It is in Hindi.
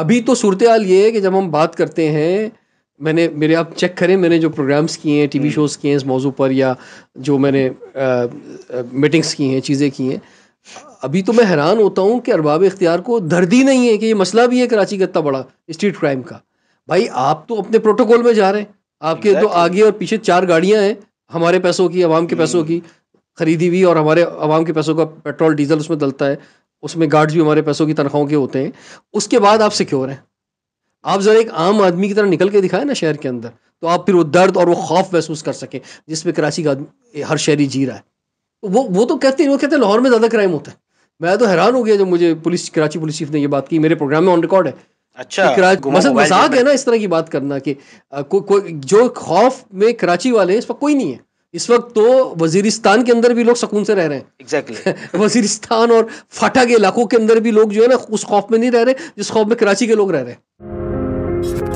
अभी तो सूरत हाल ये है कि जब हम बात करते हैं मैंने मेरे आप चेक करें मैंने जो प्रोग्राम्स किए हैं टीवी शोज़ हम्म। किए हैं इस मौजू पर या जो मैंने मीटिंग्स की हैं चीज़ें की हैं अभी तो मैं हैरान होता हूँ कि अरबाब इख्तियार को दर्द ही नहीं है कि ये मसला भी है कराची का इतना बड़ा स्ट्रीट क्राइम का भाई आप तो अपने प्रोटोकॉल में जा रहे हैं आपके तो आगे और पीछे चार गाड़ियाँ हैं हमारे पैसों की आवाम के पैसों हम्म। की खरीदी हुई और हमारे आवाम के पैसों का पेट्रोल डीजल उसमें डलता है उसमें गार्ड्स भी हमारे पैसों की तनख्वाहों के होते हैं उसके बाद आप सिक्योर हैं आप ज़रा एक आम आदमी की तरह निकल के दिखाएं ना शहर के अंदर तो आप फिर वो दर्द और वो खौफ महसूस कर सकें जिसमें कराची का हर शहरी जी रहा है तो वो वो तो कहते हैं वो कहते हैं लाहौर में ज़्यादा क्राइम होता है मैं तो हैरान हो गया जब मुझे पुलिस कराची पुलिस चीफ ने ये बात की मेरे प्रोग्राम में ऑन रिकॉर्ड है अच्छा मसल मजाक है ना इस तरह की बात करना कि कोई को, जो खौफ में कराची वाले हैं इस पर कोई नहीं है इस वक्त तो वजीरिस्तान के अंदर भी लोग सुकून से रह रहे हैं एग्जैक्टली वजीरिस्तान और फाटा के इलाकों के अंदर भी लोग जो है ना उस खौफ में नहीं रह रहे जिस खौफ में कराची के लोग रह रहे हैं